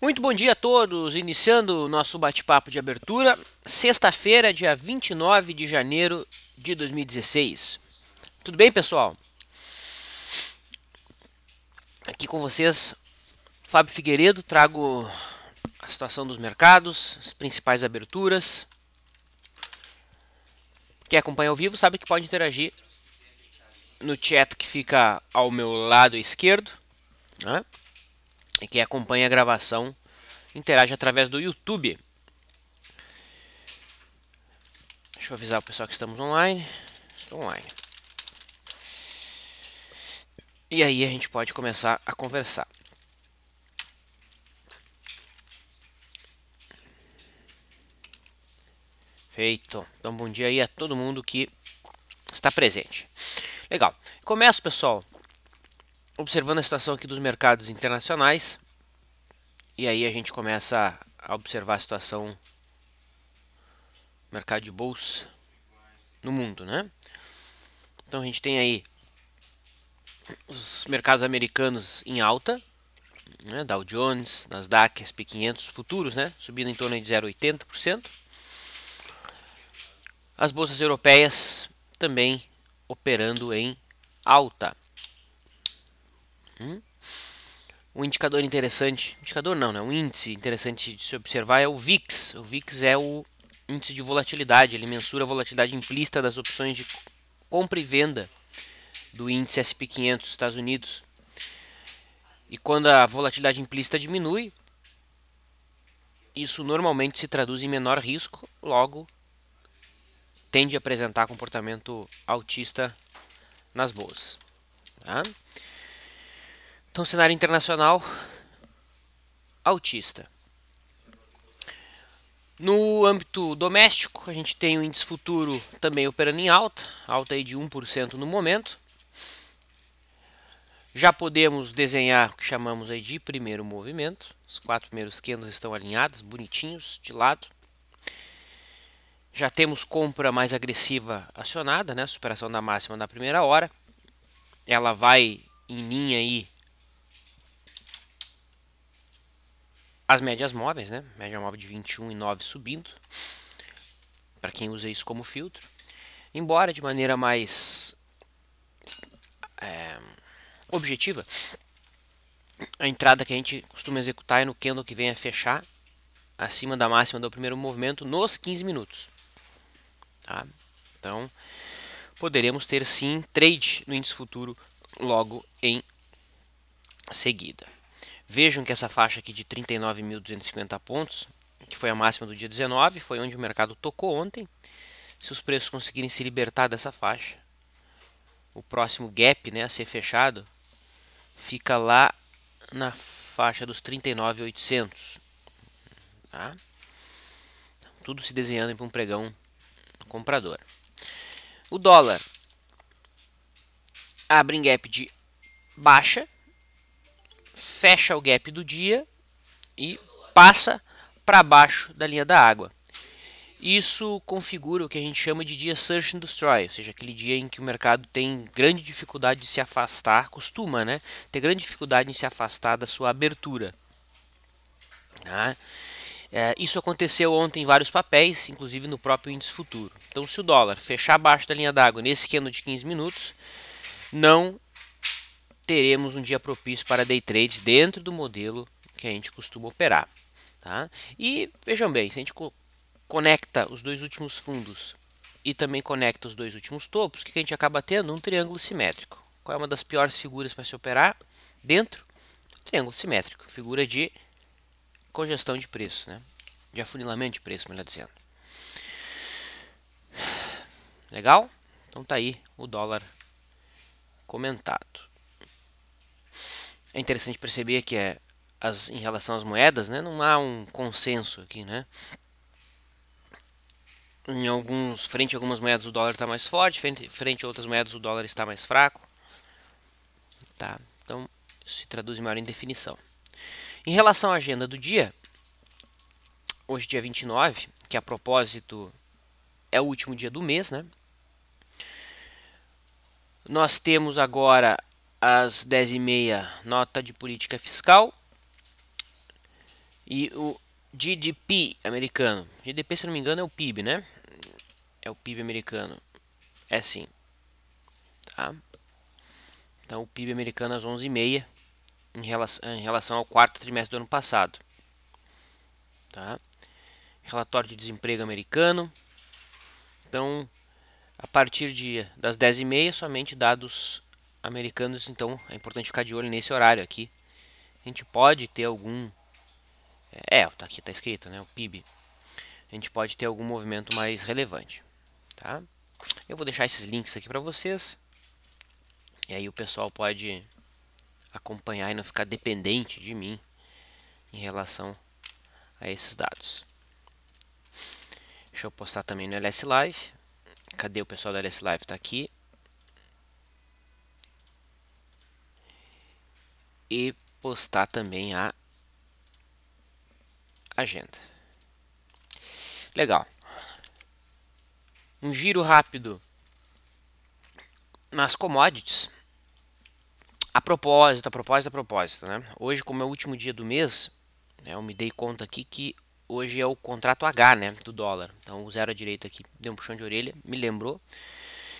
Muito bom dia a todos, iniciando o nosso bate-papo de abertura, sexta-feira, dia 29 de janeiro de 2016. Tudo bem, pessoal? Aqui com vocês, Fábio Figueiredo, trago a situação dos mercados, as principais aberturas. Quem acompanha ao vivo sabe que pode interagir no chat que fica ao meu lado esquerdo. Né? e quem acompanha a gravação interage através do YouTube. Deixa eu avisar o pessoal que estamos online. Estou online. E aí a gente pode começar a conversar. Feito. Então, bom dia aí a todo mundo que está presente. Legal. Começo, pessoal, observando a situação aqui dos mercados internacionais. E aí a gente começa a observar a situação mercado de bolsa no mundo, né? Então a gente tem aí os mercados americanos em alta, né? Dow Jones, Nasdaq, S&P 500, futuros, né? Subindo em torno de 0,80%. As bolsas europeias também operando em alta. Hum? Um indicador interessante, indicador não, né? Um índice interessante de se observar é o VIX. O VIX é o índice de volatilidade, ele mensura a volatilidade implícita das opções de compra e venda do índice S&P 500 dos Estados Unidos. E quando a volatilidade implícita diminui, isso normalmente se traduz em menor risco, logo tende a apresentar comportamento altista nas bolsas. Tá? Então, cenário internacional autista. No âmbito doméstico, a gente tem o índice futuro também operando em alta, alta aí de 1% no momento. Já podemos desenhar o que chamamos aí de primeiro movimento. Os quatro primeiros quinhentos estão alinhados, bonitinhos, de lado. Já temos compra mais agressiva acionada, né? Superação da máxima na primeira hora. Ela vai em linha aí As médias móveis, né? Média móvel de 21 e 9 subindo, para quem usa isso como filtro. Embora de maneira mais é, objetiva, a entrada que a gente costuma executar é no candle que venha fechar acima da máxima do primeiro movimento nos 15 minutos. Tá? Então, poderemos ter sim trade no índice futuro logo em seguida. Vejam que essa faixa aqui de 39.250 pontos, que foi a máxima do dia 19, foi onde o mercado tocou ontem. Se os preços conseguirem se libertar dessa faixa, o próximo gap né, a ser fechado fica lá na faixa dos 39.800. Tá? Tudo se desenhando para um pregão comprador. O dólar abre em gap de baixa fecha o gap do dia e passa para baixo da linha da água. Isso configura o que a gente chama de dia search and destroy, ou seja, aquele dia em que o mercado tem grande dificuldade de se afastar, costuma né, ter grande dificuldade em se afastar da sua abertura. Tá? É, isso aconteceu ontem em vários papéis, inclusive no próprio índice futuro. Então, se o dólar fechar abaixo da linha d'água nesse candle de 15 minutos, não teremos um dia propício para day trades dentro do modelo que a gente costuma operar. Tá? E vejam bem, se a gente co conecta os dois últimos fundos e também conecta os dois últimos topos, o que a gente acaba tendo? Um triângulo simétrico. Qual é uma das piores figuras para se operar? Dentro, triângulo simétrico, figura de congestão de preço, né? de afunilamento de preço, melhor dizendo. Legal? Então tá aí o dólar comentado. É interessante perceber que é as, em relação às moedas, né, não há um consenso aqui, né? Em alguns, frente a algumas moedas o dólar está mais forte, frente, frente a outras moedas o dólar está mais fraco. Tá? Então, isso se traduz em maior indefinição. Em relação à agenda do dia, hoje dia 29, que a propósito é o último dia do mês, né? Nós temos agora às 10h30, nota de política fiscal e o GDP americano. GDP, se não me engano, é o PIB, né? É o PIB americano. É sim. Tá? Então, o PIB americano às 11h30 em relação, em relação ao quarto trimestre do ano passado. Tá? Relatório de desemprego americano. Então, a partir de, das 10h30, somente dados americanos, então é importante ficar de olho nesse horário aqui. A gente pode ter algum... É, é tá aqui tá escrito, né, o PIB. A gente pode ter algum movimento mais relevante, tá? Eu vou deixar esses links aqui para vocês. E aí o pessoal pode acompanhar e não ficar dependente de mim em relação a esses dados. Deixa eu postar também no LS Live. Cadê o pessoal do LS Live? Tá aqui. e postar também a agenda. Legal. Um giro rápido nas commodities. A propósito, a propósito, a propósito, né? Hoje, como é o último dia do mês, né, eu me dei conta aqui que hoje é o contrato H, né, do dólar. Então, o zero à direita aqui deu um puxão de orelha, me lembrou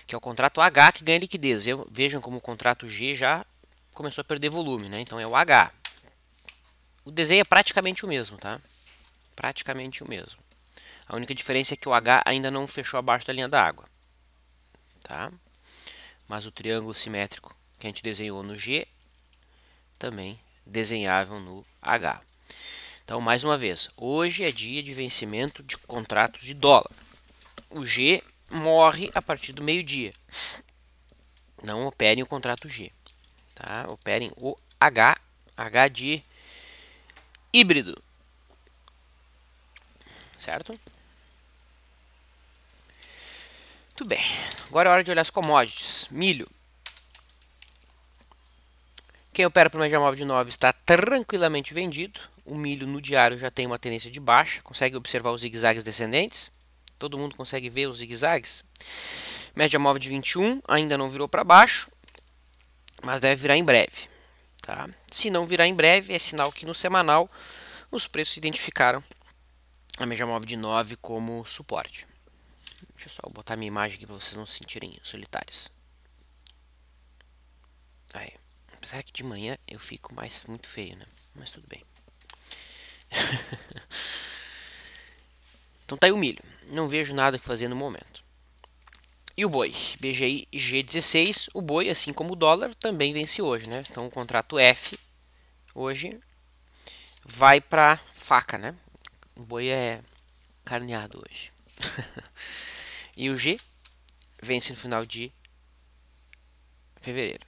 que é o contrato H que ganha liquidez. Eu, vejam como o contrato G já começou a perder volume, né? Então é o H. O desenho é praticamente o mesmo, tá? Praticamente o mesmo. A única diferença é que o H ainda não fechou abaixo da linha da água. Tá? Mas o triângulo simétrico que a gente desenhou no G também desenhável no H. Então, mais uma vez, hoje é dia de vencimento de contratos de dólar. O G morre a partir do meio-dia. Não operem o contrato G tá? Operem o H, H de híbrido, certo? Muito bem, agora é hora de olhar as commodities. Milho. Quem opera para o média móvel de 9 está tranquilamente vendido. O milho no diário já tem uma tendência de baixa. Consegue observar os zigue-zagues descendentes? Todo mundo consegue ver os zigue-zagues? Média móvel de 21 ainda não virou para baixo mas deve virar em breve. Tá? Se não virar em breve, é sinal que no semanal os preços identificaram a Mejamov de 9 como suporte. Deixa eu só botar minha imagem aqui para vocês não se sentirem solitários. Aí. Apesar que de manhã eu fico mais muito feio, né? Mas tudo bem. então tá aí o milho. Não vejo nada que fazer no momento. E o boi, BGI G16, o boi, assim como o dólar, também vence hoje, né? Então o contrato F hoje vai para faca, né? O boi é carneado hoje. e o G vence no final de fevereiro.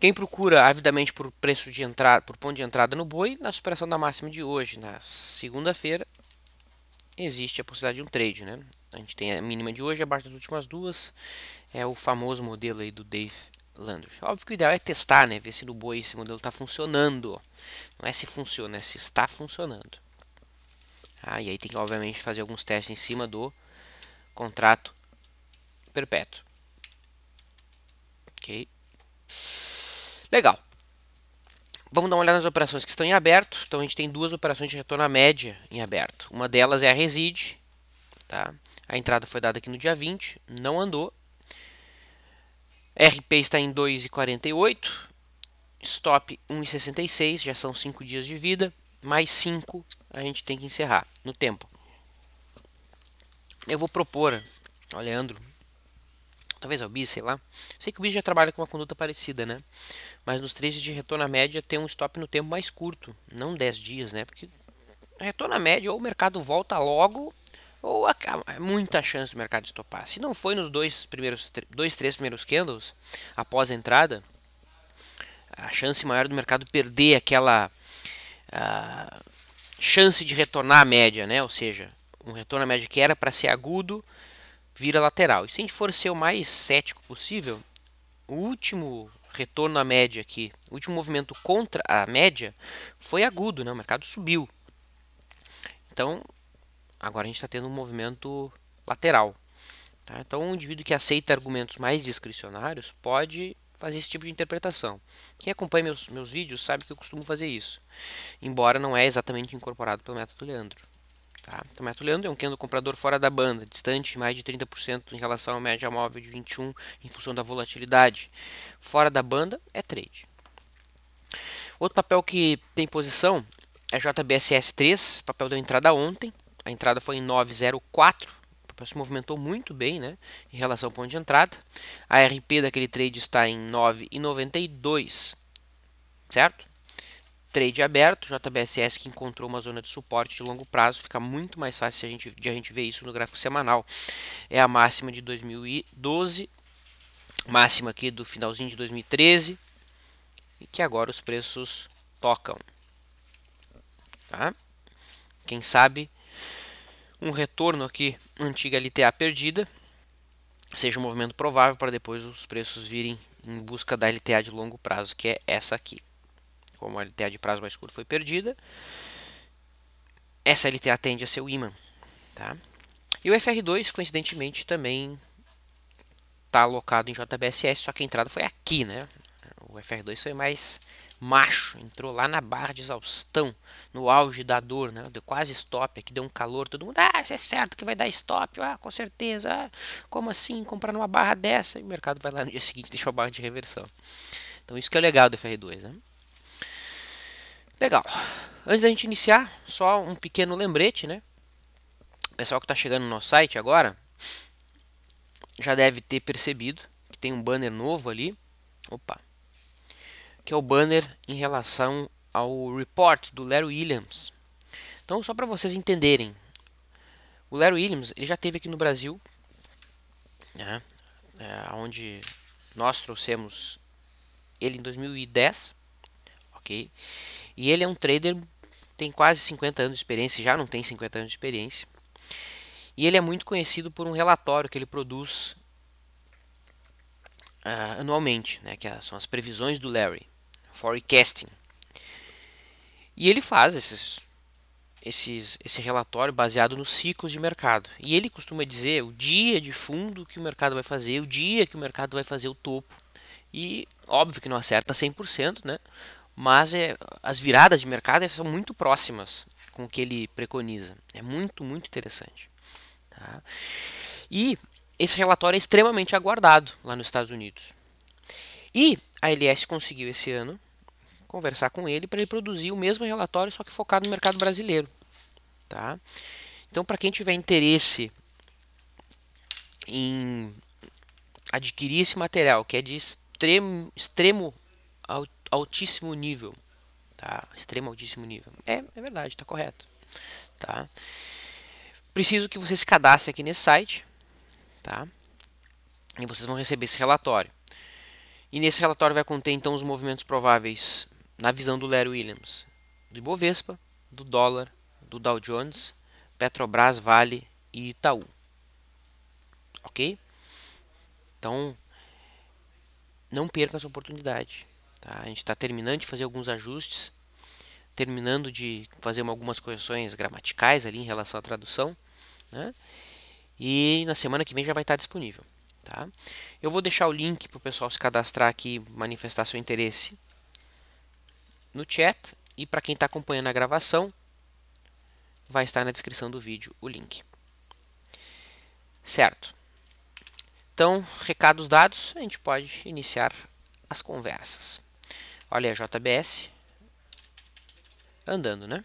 Quem procura avidamente por preço de entrada, por ponto de entrada no boi, na superação da máxima de hoje, na segunda-feira, existe a possibilidade de um trade, né? A gente tem a mínima de hoje, abaixo das últimas duas. É o famoso modelo aí do Dave Landry. Óbvio que o ideal é testar, né? Ver se no boi esse modelo está funcionando. Não é se funciona, é se está funcionando. Ah, e aí tem que, obviamente, fazer alguns testes em cima do contrato perpétuo. Ok. Legal. Vamos dar uma olhada nas operações que estão em aberto. Então, a gente tem duas operações de retorno à média em aberto. Uma delas é a Reside, tá? A entrada foi dada aqui no dia 20, não andou. RP está em 2,48, stop 1,66, já são 5 dias de vida, mais 5 a gente tem que encerrar no tempo. Eu vou propor ao Leandro, talvez ao é Bis, sei lá. Sei que o Bis já trabalha com uma conduta parecida, né? Mas nos 13 de retorno à média tem um stop no tempo mais curto, não 10 dias, né? Porque retorno à média ou o mercado volta logo ou a, a, é muita chance do mercado estopar. Se não foi nos dois primeiros, dois, três primeiros candles após a entrada, a chance maior do mercado perder aquela ah, chance de retornar à média, né? Ou seja, um retorno à média que era para ser agudo vira lateral. E se a gente for ser o mais cético possível, o último retorno à média aqui, o último movimento contra a média foi agudo, né? O mercado subiu. Então, Agora a gente está tendo um movimento lateral. Tá? Então, um indivíduo que aceita argumentos mais discricionários pode fazer esse tipo de interpretação. Quem acompanha meus, meus vídeos sabe que eu costumo fazer isso, embora não é exatamente incorporado pelo método Leandro. Tá? Então, o método Leandro é um candle comprador fora da banda, distante de mais de 30% em relação à média móvel de 21 em função da volatilidade. Fora da banda é trade. Outro papel que tem posição é JBSS3, papel da entrada ontem. A entrada foi em 9,04. O preço movimentou muito bem né, em relação ao ponto de entrada. A RP daquele trade está em 9,92. Certo? Trade aberto, JBSS que encontrou uma zona de suporte de longo prazo, fica muito mais fácil a gente, de a gente ver isso no gráfico semanal. É a máxima de 2012, máxima aqui do finalzinho de 2013 e que agora os preços tocam. Tá? Quem sabe um retorno aqui antiga LTA perdida, seja um movimento provável para depois os preços virem em busca da LTA de longo prazo, que é essa aqui. Como a LTA de prazo mais curto foi perdida, essa LTA tende a ser o imã. Tá? E o FR2, coincidentemente, também está alocado em JBSS, só que a entrada foi aqui, né? O FR2 foi mais macho, entrou lá na barra de exaustão, no auge da dor, né? Deu quase stop, aqui deu um calor, todo mundo, ah, isso é certo que vai dar stop, ah, com certeza, ah, como assim, comprar uma barra dessa? E o mercado vai lá no dia seguinte e deixa a barra de reversão. Então isso que é legal do FR2, né? Legal. Antes da gente iniciar, só um pequeno lembrete, né? O pessoal que está chegando no nosso site agora já deve ter percebido que tem um banner novo ali. Opa, que é o banner em relação ao report do Larry Williams. Então, só para vocês entenderem, o Larry Williams ele já teve aqui no Brasil, né, é, onde nós trouxemos ele em 2010, ok? E ele é um trader, tem quase 50 anos de experiência, já não tem 50 anos de experiência. E ele é muito conhecido por um relatório que ele produz uh, anualmente, né, que é, são as previsões do Larry. Forecasting. E ele faz esses, esses, esse relatório baseado nos ciclos de mercado. E ele costuma dizer o dia de fundo que o mercado vai fazer, o dia que o mercado vai fazer o topo. E óbvio que não acerta 100%, né? mas é, as viradas de mercado são muito próximas com o que ele preconiza. É muito, muito interessante. Tá? E esse relatório é extremamente aguardado lá nos Estados Unidos. E a LS conseguiu esse ano conversar com ele para ele produzir o mesmo relatório, só que focado no mercado brasileiro. Tá? Então, para quem tiver interesse em adquirir esse material, que é de extremo, extremo altíssimo nível, tá? extremo altíssimo nível, é, é verdade, está correto. Tá? Preciso que você se cadastre aqui nesse site, tá? e vocês vão receber esse relatório. E nesse relatório vai conter então os movimentos prováveis na visão do Larry Williams, do Ibovespa, do dólar, do Dow Jones, Petrobras, Vale e Itaú. OK? Então, não perca essa oportunidade. Tá? A gente está terminando de fazer alguns ajustes, terminando de fazer algumas correções gramaticais ali em relação à tradução. Né? E na semana que vem já vai estar disponível. Tá? Eu vou deixar o link para o pessoal se cadastrar aqui, manifestar seu interesse no chat. E para quem está acompanhando a gravação, vai estar na descrição do vídeo o link. Certo. Então, recados dados, a gente pode iniciar as conversas. Olha a JBS andando, né?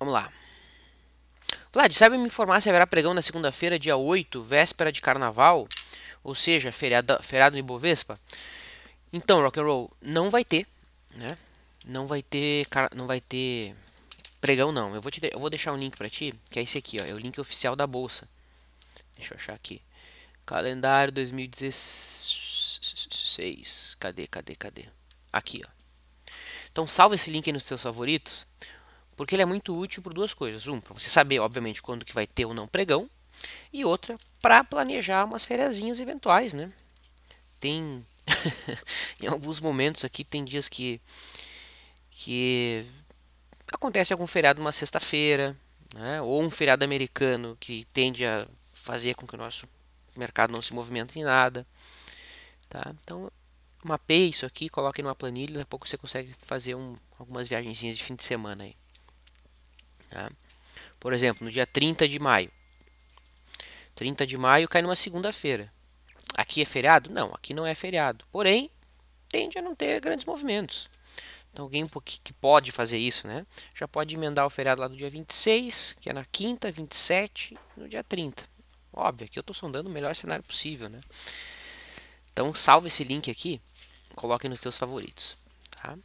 Vamos lá. Vlad, sabe me informar se haverá pregão na segunda-feira, dia 8, véspera de carnaval? Ou seja, feriado, feriado no Ibovespa? Então, rock and roll, não vai ter, né? Não vai ter, não vai ter pregão não. Eu vou te, eu vou deixar um link para ti, que é esse aqui, ó, é o link oficial da bolsa. Deixa eu achar aqui. Calendário 2016. Cadê, cadê, cadê? Aqui, ó. Então salva esse link nos seus favoritos, porque ele é muito útil por duas coisas. Um, para você saber, obviamente, quando que vai ter ou não pregão. E outra, para planejar umas feriazinhas eventuais, né? Tem... em alguns momentos aqui tem dias que... Que acontece algum feriado uma sexta-feira, né? ou um feriado americano que tende a fazer com que o nosso mercado não se movimente em nada. Tá? Então, mapeie isso aqui, coloque numa planilha, daqui a pouco você consegue fazer um, algumas viagenzinhas de fim de semana aí. Tá? Por exemplo, no dia 30 de maio. 30 de maio cai numa segunda-feira. Aqui é feriado? Não, aqui não é feriado. Porém, tende a não ter grandes movimentos. Então, alguém que pode fazer isso, né? Já pode emendar o feriado lá do dia 26, que é na quinta, 27 e no dia 30. Óbvio, aqui eu estou sondando o melhor cenário possível, né? Então, salve esse link aqui, coloque nos seus favoritos, tá?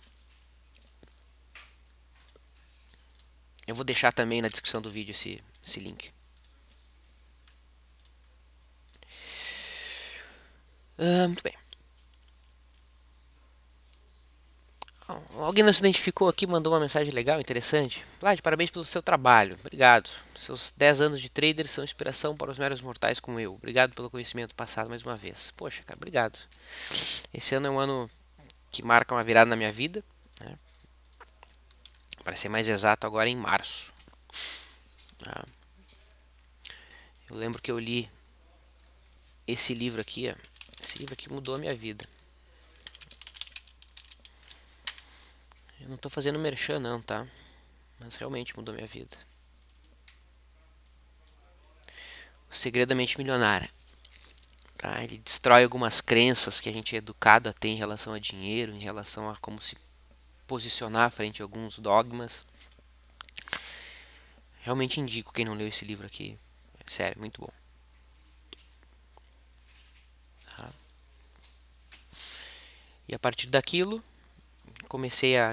Eu vou deixar também na descrição do vídeo esse, esse link. Uh, muito bem. Alguém não se identificou aqui, mandou uma mensagem legal, interessante. Vlad, parabéns pelo seu trabalho. Obrigado. Seus 10 anos de trader são inspiração para os meros mortais como eu. Obrigado pelo conhecimento passado mais uma vez. Poxa, cara, obrigado. Esse ano é um ano que marca uma virada na minha vida. Para ser mais exato, agora em março. Tá? Eu lembro que eu li esse livro aqui, esse livro aqui mudou a minha vida. Eu não estou fazendo merchan não, tá? Mas realmente mudou a minha vida. O Segredo da Mente Milionária. Tá? Ele destrói algumas crenças que a gente é educado a ter em relação a dinheiro, em relação a como se posicionar frente a alguns dogmas. Realmente indico quem não leu esse livro aqui. É sério, muito bom. Tá. E a partir daquilo, comecei a.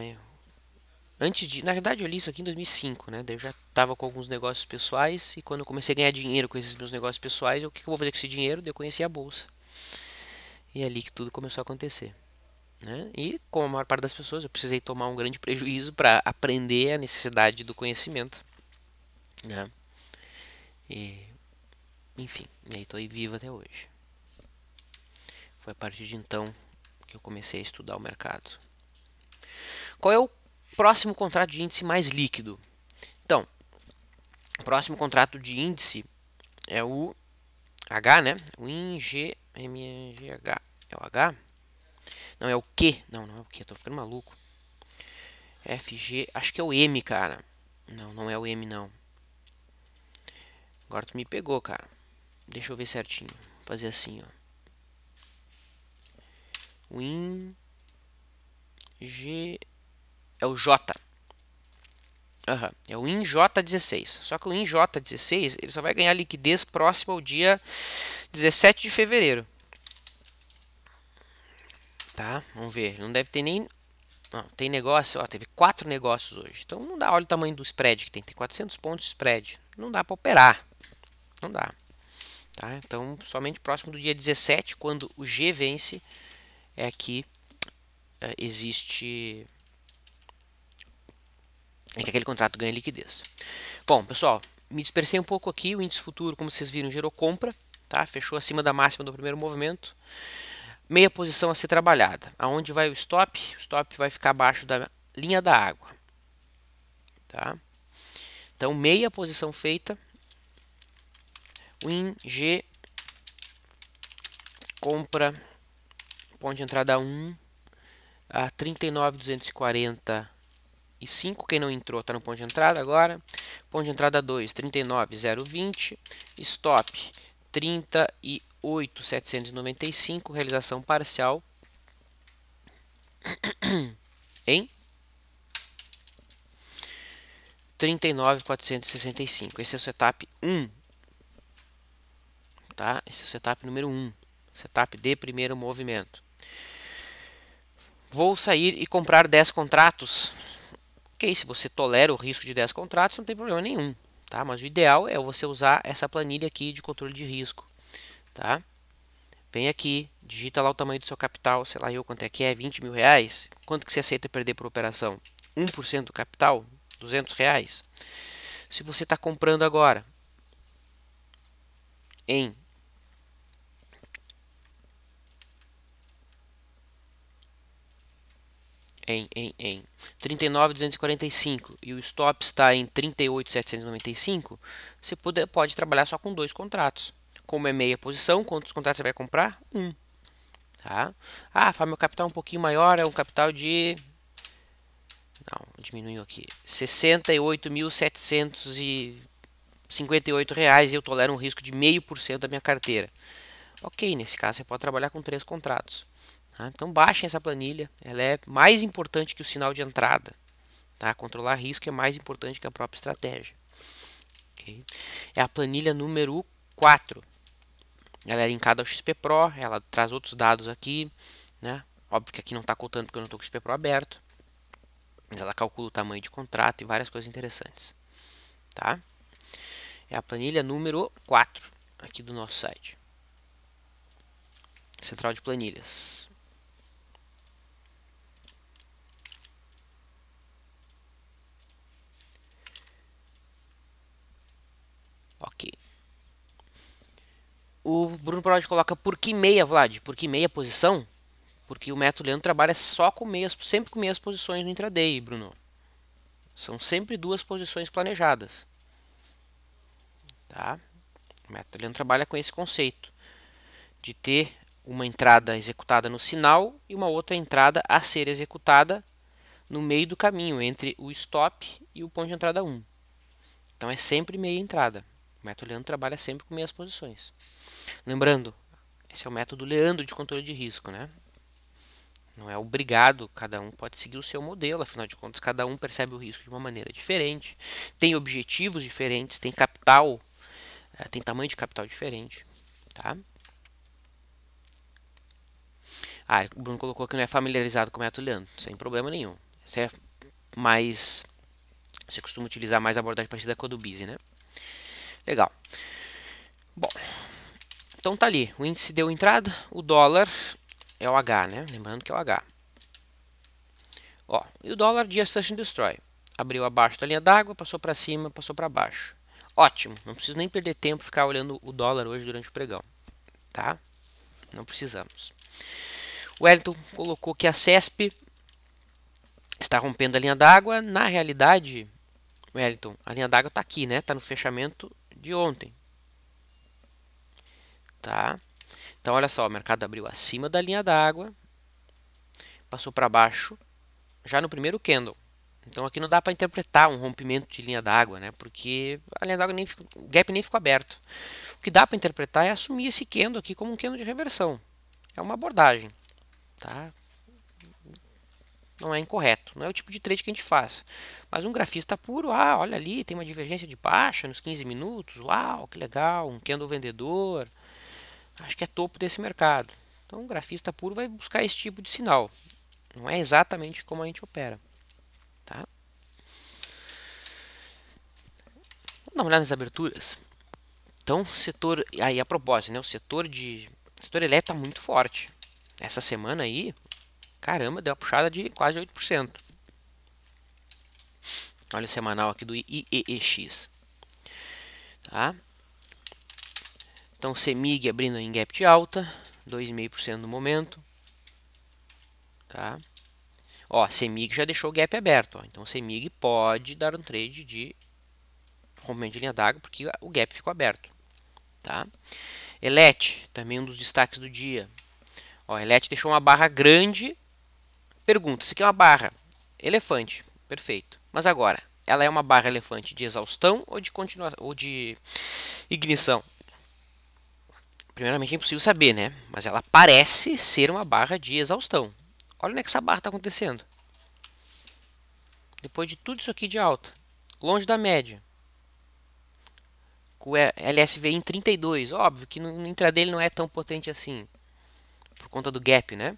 Antes de. Na verdade, eu li isso aqui em 2005, né? Daí eu já estava com alguns negócios pessoais. E quando eu comecei a ganhar dinheiro com esses meus negócios pessoais, eu, o que eu vou fazer com esse dinheiro? Daí eu conheci a bolsa. E é ali que tudo começou a acontecer. Né? E, como a maior parte das pessoas, eu precisei tomar um grande prejuízo para aprender a necessidade do conhecimento. Né? E, enfim, e aí estou aí vivo até hoje. Foi a partir de então que eu comecei a estudar o mercado. Qual é o próximo contrato de índice mais líquido? Então, o próximo contrato de índice é o H, né? O INGMNGH. É o H. Não, é o Q. Não, não é o Q. Tô ficando maluco. FG. Acho que é o M, cara. Não, não é o M, não. Agora tu me pegou, cara. Deixa eu ver certinho. Vou fazer assim, ó. Win. G. É o J. Uhum. É o INJ16. Só que o INJ16 ele só vai ganhar liquidez próximo ao dia 17 de fevereiro. Tá? Vamos ver. Não deve ter nem. Não, tem negócio. Ó, teve quatro negócios hoje. Então não dá. Olha o tamanho do spread que tem. Tem 400 pontos de spread. Não dá para operar. Não dá. Tá? Então, somente próximo do dia 17, quando o G vence, é que é, existe. É que aquele contrato ganha liquidez. Bom, pessoal, me dispersei um pouco aqui. O índice futuro, como vocês viram, gerou compra. Tá? Fechou acima da máxima do primeiro movimento meia posição a ser trabalhada. Aonde vai o stop? O stop vai ficar abaixo da linha da água. Tá? Então, meia posição feita. Win G compra ponto de entrada 1 a 39,245. Quem não entrou está no ponto de entrada agora. Ponto de entrada 2, 39,020. Stop, 30 e 8.795, realização parcial em 39.465. Esse é o setup 1. Tá? Esse é o setup número 1. Setup de primeiro movimento. Vou sair e comprar 10 contratos. Ok, se você tolera o risco de 10 contratos, não tem problema nenhum. Tá? Mas o ideal é você usar essa planilha aqui de controle de risco tá? Vem aqui, digita lá o tamanho do seu capital, sei lá eu quanto é que é, 20 mil reais. Quanto que você aceita perder por operação? 1% do capital? 200 reais? Se você está comprando agora em em, em, em 39,245 e o stop está em 38,795, você pode, pode trabalhar só com dois contratos como é meia posição, quantos contratos você vai comprar? Um. Tá? Ah, Fábio, meu capital é um pouquinho maior, é um capital de... Não, diminuiu aqui. R$ 68.758 e eu tolero um risco de 0,5% da minha carteira. Ok, nesse caso você pode trabalhar com três contratos. Tá? Então baixem essa planilha, ela é mais importante que o sinal de entrada. Tá? Controlar risco é mais importante que a própria estratégia. Okay? É a planilha número 4 ela é linkada ao XP Pro, ela traz outros dados aqui, né? Óbvio que aqui não está contando porque eu não estou com o XP Pro aberto, mas ela calcula o tamanho de contrato e várias coisas interessantes, tá? É a planilha número 4 aqui do nosso site. Central de planilhas. Ok. O Bruno Prod coloca por que meia, Vlad? Por que meia posição? Porque o método Leandro trabalha só com meias, sempre com meias posições no intraday, Bruno. São sempre duas posições planejadas. Tá? O método Leandro trabalha com esse conceito de ter uma entrada executada no sinal e uma outra entrada a ser executada no meio do caminho entre o stop e o ponto de entrada 1. Então é sempre meia entrada. O método Leandro trabalha sempre com meias posições. Lembrando, esse é o método Leandro de controle de risco, né? Não é obrigado, cada um pode seguir o seu modelo, afinal de contas, cada um percebe o risco de uma maneira diferente, tem objetivos diferentes, tem capital, eh, tem tamanho de capital diferente, tá? Ah, o Bruno colocou que não é familiarizado com o método Leandro, sem problema nenhum. Você é mais. Você costuma utilizar mais a abordagem parecida com a do Busy, né? Legal. Bom, então tá ali. O índice deu entrada, o dólar é o H, né? Lembrando que é o H. Ó, e o dólar de Search and Destroy. Abriu abaixo da linha d'água, passou para cima, passou para baixo. Ótimo, não preciso nem perder tempo ficar olhando o dólar hoje durante o pregão, tá? Não precisamos. O Wellington colocou que a CESP está rompendo a linha d'água. Na realidade, Wellington, a linha d'água está aqui, né? Está no fechamento de ontem. Tá? Então, olha só, o mercado abriu acima da linha d'água, passou para baixo, já no primeiro candle. Então, aqui não dá para interpretar um rompimento de linha d'água, né? Porque a linha d'água nem o gap nem ficou aberto. O que dá para interpretar é assumir esse candle aqui como um candle de reversão. É uma abordagem, tá? não é incorreto, não é o tipo de trade que a gente faz. Mas um grafista puro, ah, olha ali, tem uma divergência de baixa nos 15 minutos, uau, que legal, um candle vendedor, acho que é topo desse mercado. Então um grafista puro vai buscar esse tipo de sinal. Não é exatamente como a gente opera. Tá? Vamos dar uma olhada nas aberturas. Então, setor, aí a propósito, né, o setor de o setor elétrico está muito forte. Essa semana aí, Caramba, deu uma puxada de quase 8%. Olha o semanal aqui do IEEX. Tá? Então, CEMIG abrindo em gap de alta, 2,5% no momento. Tá? Ó, CEMIG já deixou o gap aberto. Ó. Então, CEMIG pode dar um trade de rompimento de linha d'água, porque o gap ficou aberto. Tá? Elet, também um dos destaques do dia. Ó, Elet deixou uma barra grande Pergunta: isso aqui é uma barra elefante, perfeito. Mas agora, ela é uma barra elefante de exaustão ou de continuação ou de ignição? Primeiramente é impossível saber, né? Mas ela parece ser uma barra de exaustão. Olha onde é que essa barra está acontecendo. Depois de tudo isso aqui de alta, longe da média. Com LSV em 32, óbvio que no intraday ele não é tão potente assim, por conta do gap, né?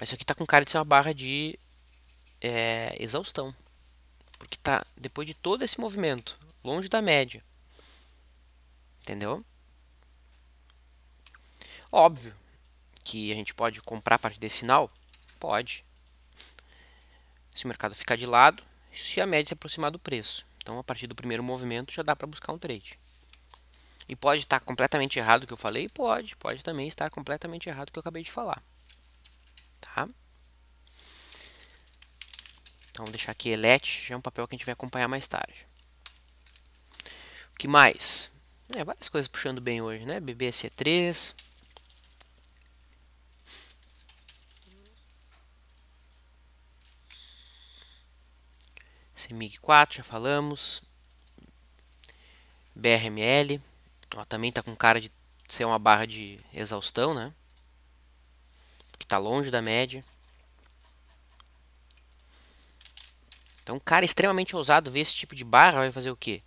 Mas isso aqui tá com cara de ser uma barra de é, exaustão. Porque tá depois de todo esse movimento, longe da média. Entendeu? Óbvio que a gente pode comprar a parte desse sinal? Pode. Se o mercado ficar de lado, se a média se aproximar do preço. Então, a partir do primeiro movimento, já dá para buscar um trade. E pode estar completamente errado o que eu falei? Pode. Pode também estar completamente errado o que eu acabei de falar. Tá? Então, vou deixar aqui elet, já é um papel que a gente vai acompanhar mais tarde. O que mais? É, várias coisas puxando bem hoje, né? BBC3. cmig 4 já falamos. BRML. Ó, também está com cara de ser uma barra de exaustão, né? que está longe da média. Então, um cara extremamente ousado ver esse tipo de barra vai fazer o quê?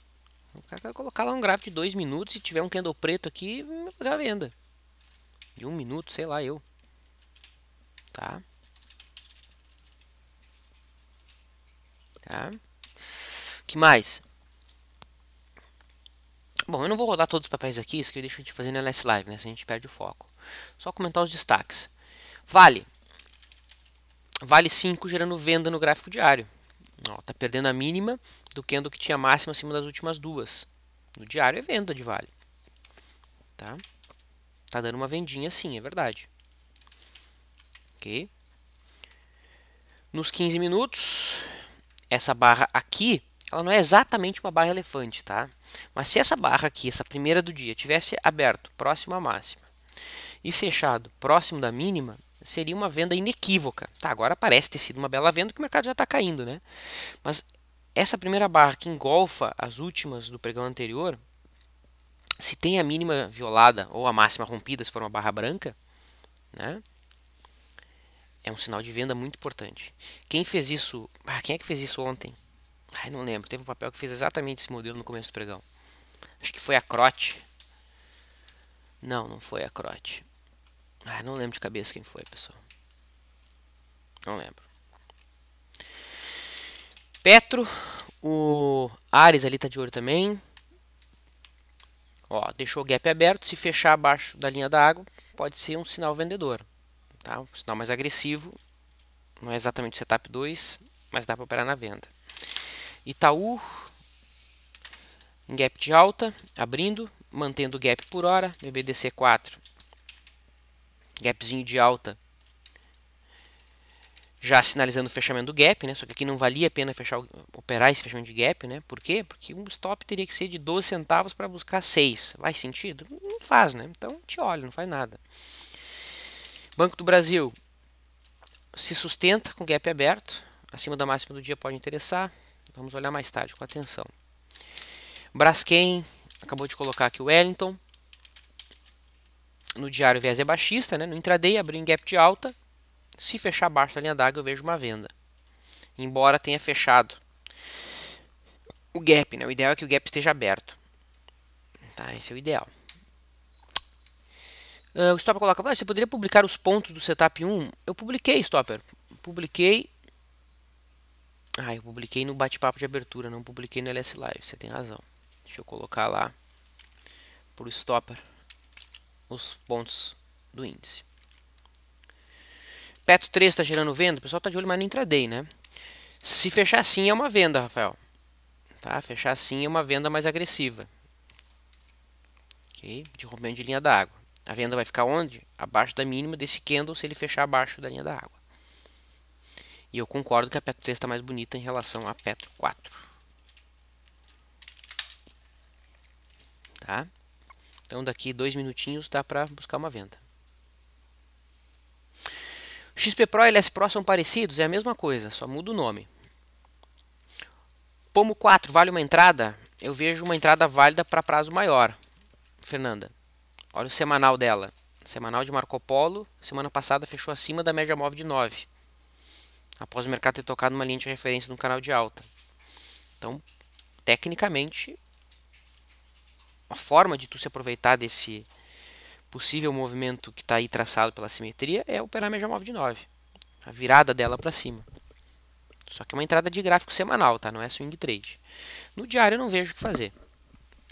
O cara vai colocar lá um gráfico de 2 minutos, se tiver um candle preto aqui, vai fazer a venda. De 1 um minuto, sei lá, eu. Tá? Tá? que mais? Bom, eu não vou rodar todos os papéis aqui, isso que eu deixo gente fazer na LS Live, né? Se a gente perde o foco. Só comentar os destaques. Vale. Vale 5 gerando venda no gráfico diário. Está perdendo a mínima do candle que tinha máxima acima das últimas duas. No diário é venda de vale. Tá? Tá dando uma vendinha sim, é verdade. Ok? Nos 15 minutos, essa barra aqui, ela não é exatamente uma barra elefante, tá? Mas se essa barra aqui, essa primeira do dia, tivesse aberto próximo à máxima e fechado próximo da mínima, seria uma venda inequívoca. Tá, agora parece ter sido uma bela venda que o mercado já está caindo, né? Mas essa primeira barra que engolfa as últimas do pregão anterior, se tem a mínima violada ou a máxima rompida, se for uma barra branca, né? É um sinal de venda muito importante. Quem fez isso? Ah, quem é que fez isso ontem? Ai, não lembro. Teve um papel que fez exatamente esse modelo no começo do pregão. Acho que foi a Crote. Não, não foi a Crote. Ah, não lembro de cabeça quem foi, pessoal. Não lembro. Petro, o Ares ali tá de olho também. Ó, deixou o gap aberto, se fechar abaixo da linha da água, pode ser um sinal vendedor. Tá? Um sinal mais agressivo, não é exatamente o setup 2, mas dá para operar na venda. Itaú, em gap de alta, abrindo, mantendo o gap por hora, BBDC 4 Gapzinho de alta. Já sinalizando o fechamento do gap, né? Só que aqui não valia a pena fechar, operar esse fechamento de gap, né? Por quê? Porque um stop teria que ser de 12 centavos para buscar 6. Faz sentido? Não faz, né? Então te olha, não faz nada. Banco do Brasil se sustenta com gap aberto. Acima da máxima do dia pode interessar. Vamos olhar mais tarde com atenção. Braskem acabou de colocar aqui o Wellington no diário viés é baixista, né? no intraday abriu um gap de alta, se fechar abaixo da linha d'água eu vejo uma venda, embora tenha fechado o gap, né? o ideal é que o gap esteja aberto, tá? esse é o ideal. Uh, o Stopper coloca, ah, você poderia publicar os pontos do setup 1? Eu publiquei, Stopper, publiquei, ah, eu publiquei no bate-papo de abertura, não publiquei no LS Live, você tem razão, deixa eu colocar lá para o Stopper os pontos do índice. Petro 3 está gerando venda? O pessoal está de olho mas não intraday, né? Se fechar assim é uma venda, Rafael. Tá? Fechar assim é uma venda mais agressiva. Ok? De rompimento de linha da água. A venda vai ficar onde? Abaixo da mínima desse candle se ele fechar abaixo da linha da água. E eu concordo que a Petro 3 está mais bonita em relação à Petro 4. Tá? Então daqui dois minutinhos dá para buscar uma venda. XP Pro e LS Pro são parecidos, é a mesma coisa, só muda o nome. Pomo 4 vale uma entrada? Eu vejo uma entrada válida para prazo maior. Fernanda, olha o semanal dela. Semanal de Marco Polo, semana passada fechou acima da média móvel de 9. Após o mercado ter tocado uma linha de referência no canal de alta. Então, tecnicamente, uma forma de tu se aproveitar desse possível movimento que está aí traçado pela simetria é operar a média móvel de 9. A virada dela para cima. Só que é uma entrada de gráfico semanal, tá? Não é swing trade. No diário eu não vejo o que fazer.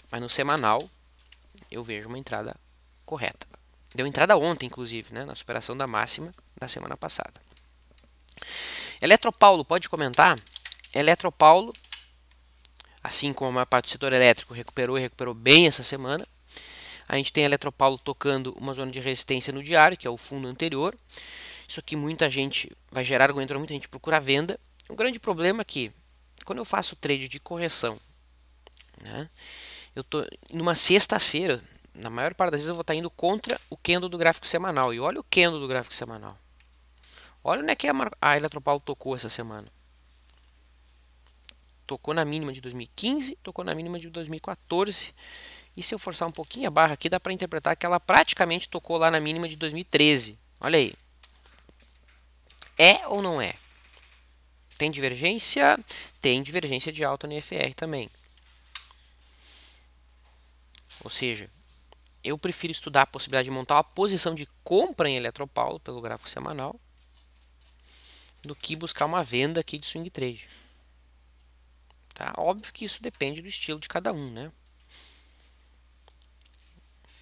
Mas no semanal eu vejo uma entrada correta. Deu entrada ontem, inclusive, né? Na superação da máxima da semana passada. Eletropaulo, pode comentar? Eletropaulo assim como a maior parte do setor elétrico recuperou e recuperou bem essa semana. A gente tem a Eletropaulo tocando uma zona de resistência no diário, que é o fundo anterior. Isso aqui muita gente vai gerar argumento para muita gente procurar venda. O grande problema é que quando eu faço trade de correção, né, eu tô numa sexta-feira, na maior parte das vezes eu vou estar tá indo contra o candle do gráfico semanal. E olha o candle do gráfico semanal. Olha onde é que a, a Eletropaulo tocou essa semana tocou na mínima de 2015, tocou na mínima de 2014. E se eu forçar um pouquinho a barra aqui, dá para interpretar que ela praticamente tocou lá na mínima de 2013. Olha aí. É ou não é? Tem divergência? Tem divergência de alta no IFR também. Ou seja, eu prefiro estudar a possibilidade de montar uma posição de compra em Eletropaulo pelo gráfico semanal do que buscar uma venda aqui de swing trade. Tá? Óbvio que isso depende do estilo de cada um, né?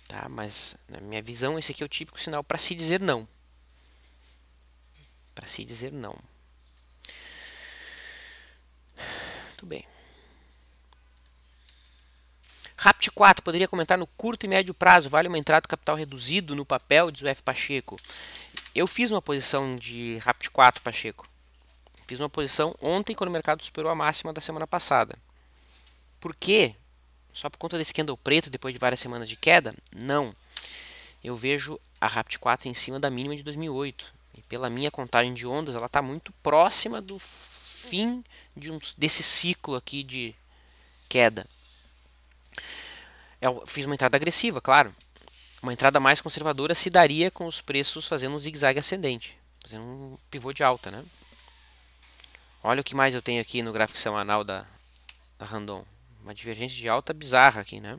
Tá? Mas na minha visão, esse aqui é o típico sinal para se dizer não. Para se dizer não. Muito bem. Rapt 4, poderia comentar no curto e médio prazo, vale uma entrada capital reduzido no papel, diz o F. Pacheco. Eu fiz uma posição de Rapt 4, Pacheco. Fiz uma posição ontem quando o mercado superou a máxima da semana passada. Por quê? Só por conta desse candle preto depois de várias semanas de queda? Não. Eu vejo a Rapt 4 em cima da mínima de 2008. E pela minha contagem de ondas, ela está muito próxima do fim de um, desse ciclo aqui de queda. Eu fiz uma entrada agressiva, claro. Uma entrada mais conservadora se daria com os preços fazendo um zigue-zague ascendente, fazendo um pivô de alta, né? Olha o que mais eu tenho aqui no gráfico semanal da, da Randon. Uma divergência de alta bizarra aqui, né?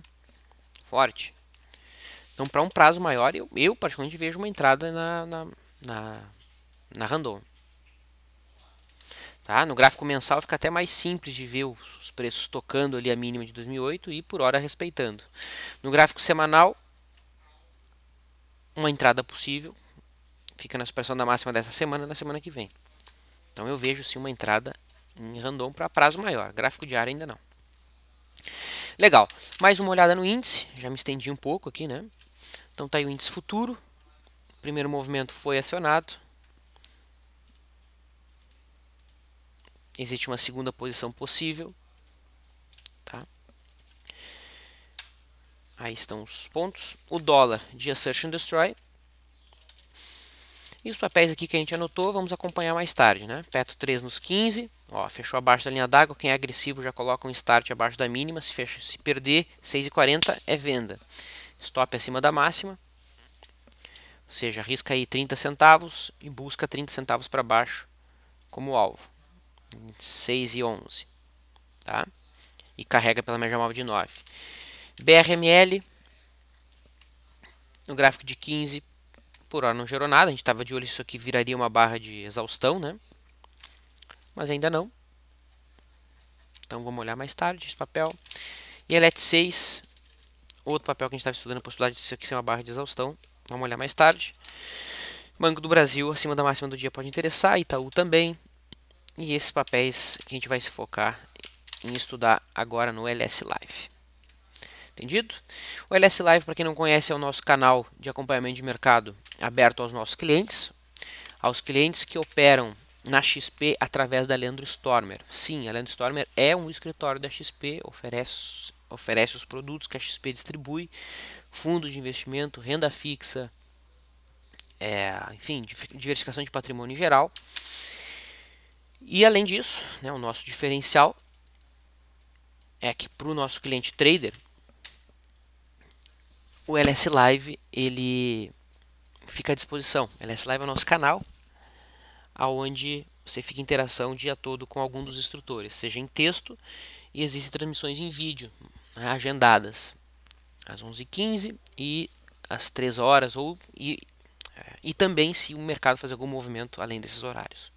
Forte. Então, para um prazo maior, eu, eu particularmente vejo uma entrada na, na, na, na Randon. Tá? No gráfico mensal fica até mais simples de ver os preços tocando ali a mínima de 2008 e por hora respeitando. No gráfico semanal, uma entrada possível. Fica na superação da máxima dessa semana na semana que vem. Então eu vejo sim uma entrada em random para prazo maior, gráfico diário ainda não. Legal, mais uma olhada no índice, já me estendi um pouco aqui, né? Então tá aí o índice futuro, o primeiro movimento foi acionado. Existe uma segunda posição possível. Tá? Aí estão os pontos. O dólar de Assertion Destroy e os papéis aqui que a gente anotou, vamos acompanhar mais tarde, né? Petro 3 nos 15, ó, fechou abaixo da linha d'água, quem é agressivo já coloca um start abaixo da mínima, se, fecha, se perder 6,40 é venda. Stop acima da máxima, ou seja, arrisca aí 30 centavos e busca 30 centavos para baixo como alvo, 6,11, e tá? E carrega pela média móvel de 9. BRML no gráfico de 15 por hora não gerou nada, a gente estava de olho isso aqui viraria uma barra de exaustão, né? Mas ainda não. Então vamos olhar mais tarde esse papel. E elet 6, outro papel que a gente estava estudando a possibilidade disso aqui ser uma barra de exaustão. Vamos olhar mais tarde. Banco do Brasil acima da máxima do dia pode interessar, Itaú também. E esses papéis que a gente vai se focar em estudar agora no LS Live. Entendido? O LS Live, para quem não conhece, é o nosso canal de acompanhamento de mercado aberto aos nossos clientes, aos clientes que operam na XP através da Leandro Stormer. Sim, a Leandro Stormer é um escritório da XP, oferece, oferece os produtos que a XP distribui, fundos de investimento, renda fixa, é, enfim, diversificação de patrimônio em geral. E além disso, né, o nosso diferencial é que para o nosso cliente trader, o LS Live ele fica à disposição. LS Live é o nosso canal, aonde você fica em interação o dia todo com algum dos instrutores, seja em texto e existem transmissões em vídeo né, agendadas às 11h15 e às 3 horas ou e, é, e também se o mercado fazer algum movimento além desses horários,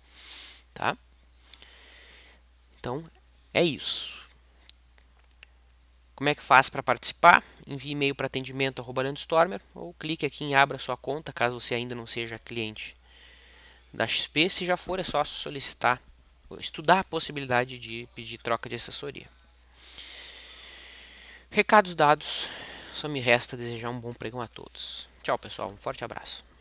tá? Então é isso. Como é que faz para participar? Envie e-mail para atendimento atendimento@landstormer ou clique aqui em abra sua conta, caso você ainda não seja cliente da XP, se já for é só solicitar, estudar a possibilidade de pedir troca de assessoria. Recados dados, só me resta desejar um bom pregão a todos. Tchau, pessoal, um forte abraço.